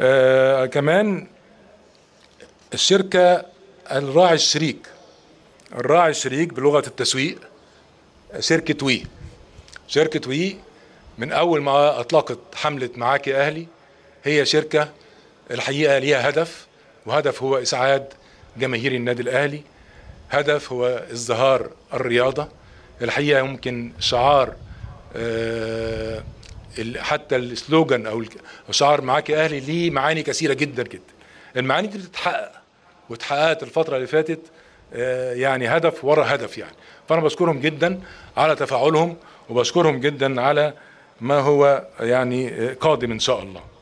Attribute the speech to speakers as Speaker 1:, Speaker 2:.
Speaker 1: آه كمان الشركة الراعي الشريك الراعي الشريك بلغة التسويق شركة وي شركة وي من أول ما أطلقت حملة معاك يا أهلي هي شركة الحقيقة ليها هدف وهدف هو إسعاد جماهير النادي الأهلي هدف هو ازدهار الرياضة الحقيقة يمكن شعار آه، حتى السلوجان او شعار معاك يا اهلي ليه معاني كثيره جدا جدا المعاني دي بتتحقق واتحققت الفتره اللي فاتت آه، يعني هدف ورا هدف يعني فانا بشكرهم جدا على تفاعلهم وبشكرهم جدا على ما هو يعني آه، قادم ان شاء الله